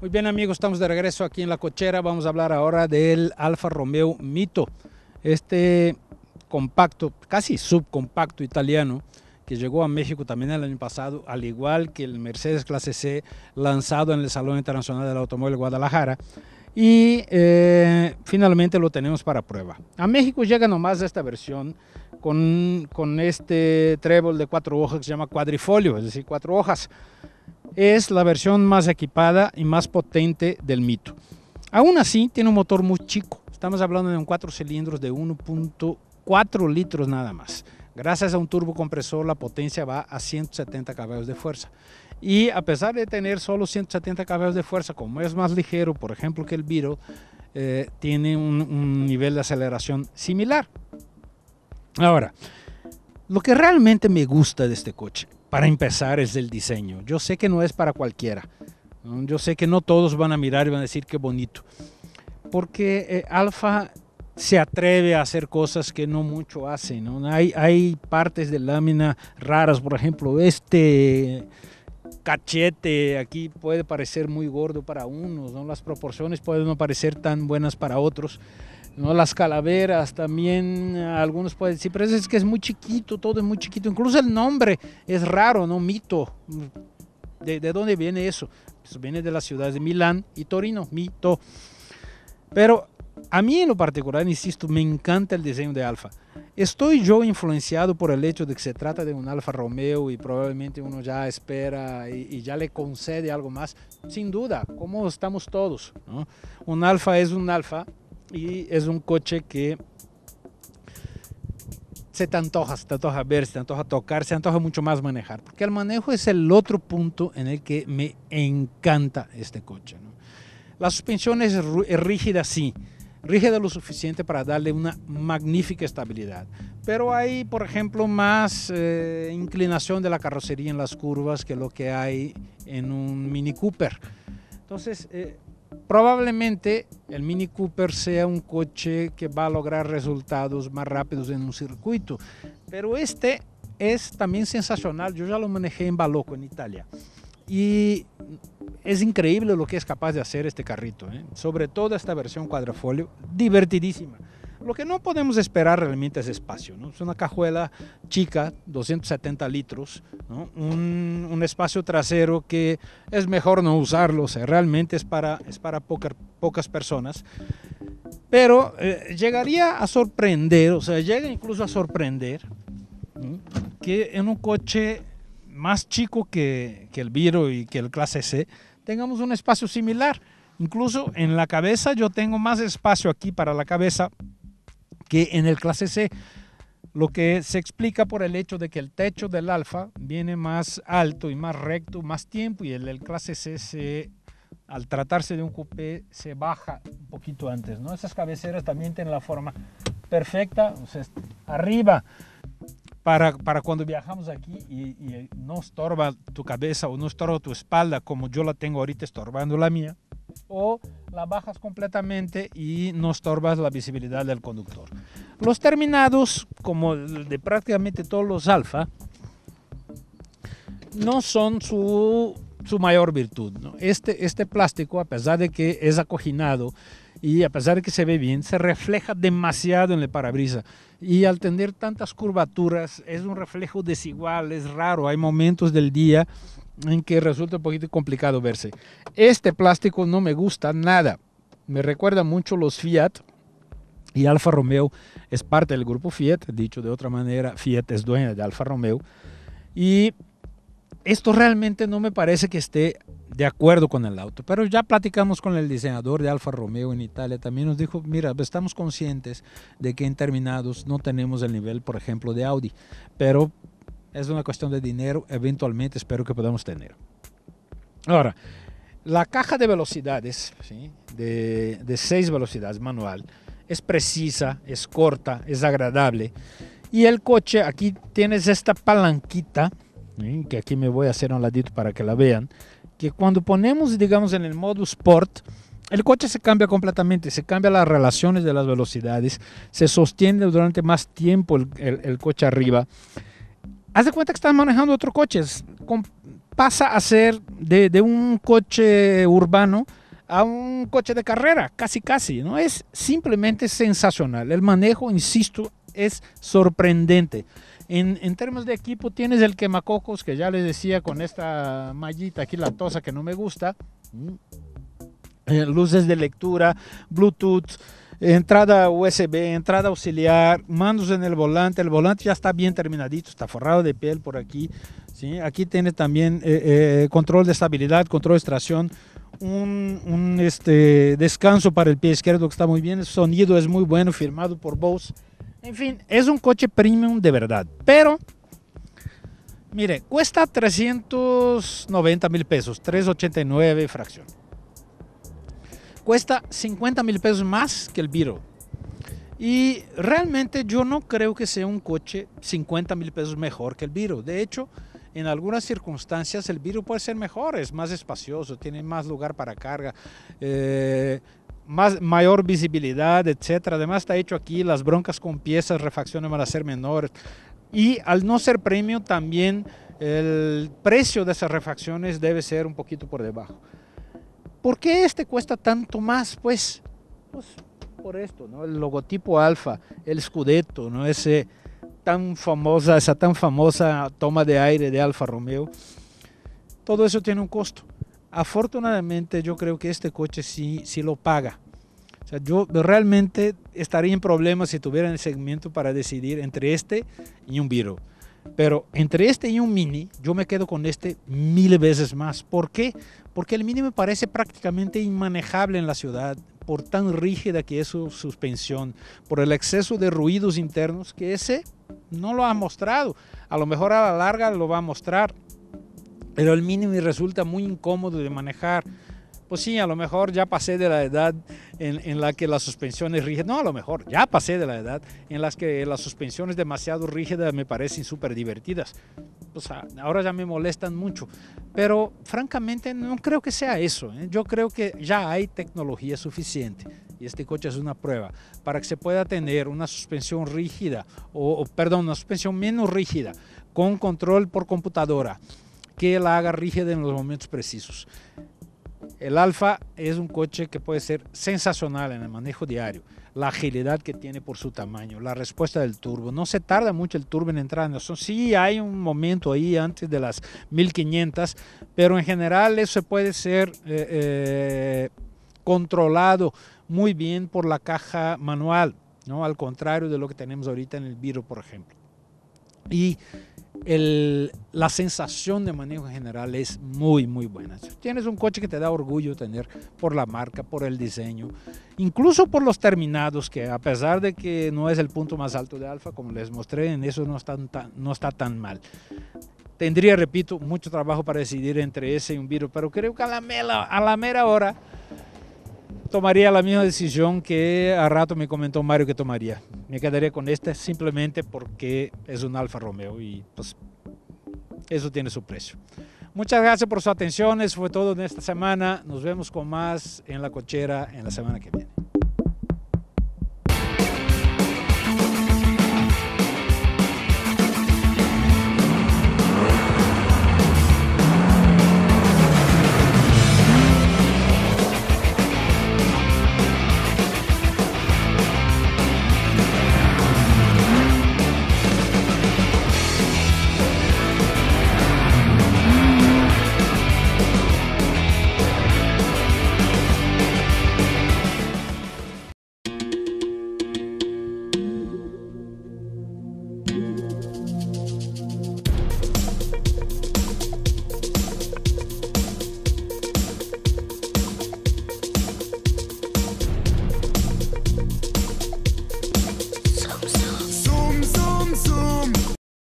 Muy bien amigos, estamos de regreso aquí en la cochera. Vamos a hablar ahora del Alfa Romeo Mito. Este compacto, casi subcompacto italiano, que llegó a México también el año pasado, al igual que el Mercedes Clase C lanzado en el Salón Internacional del Automóvil Guadalajara, y eh, finalmente lo tenemos para prueba. A México llega nomás esta versión con, con este trébol de cuatro hojas que se llama cuadrifolio, es decir, cuatro hojas. Es la versión más equipada y más potente del mito. Aún así, tiene un motor muy chico. Estamos hablando de un cuatro cilindros de 1.4 litros nada más. Gracias a un turbocompresor la potencia va a 170 caballos de fuerza. Y a pesar de tener solo 170 caballos de fuerza, como es más ligero, por ejemplo, que el viro eh, tiene un, nivel de aceleración similar. Ahora, lo que realmente me gusta de este coche, para empezar, es el diseño. Yo sé que no es para cualquiera. Yo sé que no todos van a mirar y van a decir qué bonito. Porque eh, Alfa se atreve a hacer cosas que no mucho hacen. Hay, hay partes de lámina raras, por ejemplo, este cachete aquí puede parecer muy gordo para unos, ¿no? las proporciones pueden no parecer tan buenas para otros. ¿no? Las calaveras también, algunos pueden decir, pero es que es muy chiquito, todo es muy chiquito. Incluso el nombre es raro, ¿no? Mito. ¿De, dónde viene eso? Pues viene de las ciudades de Milán y Torino, mito. Pero a mí en lo particular, insisto, me encanta el diseño de Alfa. Estoy yo influenciado por el hecho de que se trata de un Alfa Romeo y probablemente uno ya espera y, ya le concede algo más, sin duda, como estamos todos. Un Alfa es un Alfa y es un coche que se te antoja, se te antoja ver, se te antoja tocar, se antoja mucho más manejar, porque el manejo es el otro punto en el que me encanta este coche. La suspensión es rígida, sí, rige de lo suficiente para darle una magnífica estabilidad. Pero hay, por ejemplo, más eh, inclinación de la carrocería en las curvas que lo que hay en un Mini Cooper. Entonces, eh, probablemente el Mini Cooper sea un coche que va a lograr resultados más rápidos en un circuito. Pero este es también sensacional. Yo ya lo manejé en Baloco, en Italia. Y es increíble lo que es capaz de hacer este carrito, ¿eh? sobre todo esta versión cuadrafolio, divertidísima. Lo que no podemos esperar realmente es espacio, ¿no? Es una cajuela chica, 270 litros, ¿no? un, espacio trasero que es mejor no usarlo, realmente es para, es para pocas personas. Pero eh, llegaría a sorprender, o sea, llega incluso a sorprender que en un coche más chico que, el Viro y que el clase C, tengamos un espacio similar. Incluso en la cabeza yo tengo más espacio aquí para la cabeza que en el clase C, lo que se explica por el hecho de que el techo del alfa viene más alto y más recto, más tiempo, y el, el clase C al tratarse de un coupé se baja un poquito antes. ¿no? Esas cabeceras también tienen la forma perfecta, o sea, arriba para, cuando viajamos aquí y, eh, no estorba tu cabeza o no estorba tu espalda como yo la tengo ahorita estorbando la mía, o la bajas completamente y no estorbas la visibilidad del conductor. Los terminados, como de prácticamente todos los alfa, no son su, mayor virtud. Este, este plástico, a pesar de que es acoginado, y a pesar de que se ve bien, se refleja demasiado en el parabrisa. Y al tener tantas curvaturas, es un reflejo desigual, es raro. Hay momentos del día en que resulta un poquito complicado verse. Este plástico no me gusta nada. Me recuerda mucho los Fiat y Alfa Romeo es parte del grupo Fiat. Dicho de otra manera, Fiat es dueña de Alfa Romeo. Y esto realmente no me parece que esté de acuerdo con el auto, pero ya platicamos con el diseñador de Alfa Romeo en Italia, también nos dijo, mira, estamos conscientes de que en terminados no tenemos el nivel, por ejemplo, de Audi, pero es una cuestión de dinero, eventualmente espero que podamos tener. Ahora, la caja de velocidades, de, de seis velocidades manual, es precisa, es corta, es agradable, y el coche aquí tienes esta palanquita, que aquí me voy a hacer un ladito para que la vean, que cuando ponemos, digamos, en el modo sport, el coche se cambia completamente, se cambian las relaciones de las velocidades, se sostiene durante más tiempo el, coche arriba. Haz de cuenta que estás manejando otro coche, pasa a ser de, de, un coche urbano a un coche de carrera, casi casi, ¿no? Es simplemente sensacional. El manejo, insisto, es sorprendente. En, términos de equipo, tienes el quemacocos, que ya les decía con esta mallita aquí, la tosa que no me gusta. Mm. Eh, luces de lectura, Bluetooth, entrada USB, entrada auxiliar, mandos en el volante. El volante ya está bien terminadito, está forrado de piel por aquí. ¿sí? Aquí tiene también eh, eh, control de estabilidad, control de extracción Un, este, descanso para el pie izquierdo que está muy bien, el sonido es muy bueno, firmado por Bose en fin, es un coche premium de verdad. Pero, mire, cuesta 390 mil pesos, 389 fracción. Cuesta 50 mil pesos más que el Viro. Y realmente yo no creo que sea un coche 50 mil pesos mejor que el Viro. De hecho, en algunas circunstancias el Viro puede ser mejor, es más espacioso, tiene más lugar para carga. Eh, más, mayor visibilidad, etcétera. Además está hecho aquí, las broncas con piezas, refacciones van a ser menores. Y al no ser premio, también el precio de esas refacciones debe ser un poquito por debajo. ¿Por qué este cuesta tanto más? Pues, pues por esto, ¿no? El logotipo alfa, el Scudetto, ¿no? Ese tan famosa, esa tan famosa toma de aire de Alfa Romeo. Todo eso tiene un costo. Afortunadamente yo creo que este coche sí, sí lo paga. O sea, yo realmente estaría en problemas si tuviera el segmento para decidir entre este y un Viro. Pero entre este y un Mini, yo me quedo con este mil veces más. ¿Por qué? Porque el Mini me parece prácticamente inmanejable en la ciudad por tan rígida que es su suspensión, por el exceso de ruidos internos que ese no lo ha mostrado. A lo mejor a la larga lo va a mostrar pero el Mini resulta muy incómodo de manejar. Pues sí, a lo mejor ya pasé de la edad en, la que las suspensiones rígidas, no, a lo mejor ya pasé de la edad en las que las suspensiones demasiado rígidas me parecen súper divertidas. O sea, ahora ya me molestan mucho. Pero francamente no creo que sea eso. ¿eh? Yo creo que ya hay tecnología suficiente y este coche es una prueba, para que se pueda tener una suspensión rígida, o, perdón, una suspensión menos rígida, con control por computadora, que la haga rígida en los momentos precisos. El Alfa es un coche que puede ser sensacional en el manejo diario. La agilidad que tiene por su tamaño, la respuesta del turbo. No se tarda mucho el turbo en entrar en Sí hay un momento ahí antes de las 1500, pero en general eso puede ser eh, eh, controlado muy bien por la caja manual, ¿no? al contrario de lo que tenemos ahorita en el Viro, por ejemplo. Y el, la sensación de manejo en general es muy, muy buena. Tienes un coche que te da orgullo tener por la marca, por el diseño, incluso por los terminados, que a pesar de que no es el punto más alto de Alfa, como les mostré, en eso no, tan, no está tan mal. Tendría, repito, mucho trabajo para decidir entre ese y un Viro, pero creo que a la, mela, a la mera hora tomaría la misma decisión que a rato me comentó Mario que tomaría me quedaré con este simplemente porque es un Alfa Romeo y pues, eso tiene su precio. Muchas gracias por su atención, eso fue todo en esta semana, nos vemos con más en la cochera en la semana que viene.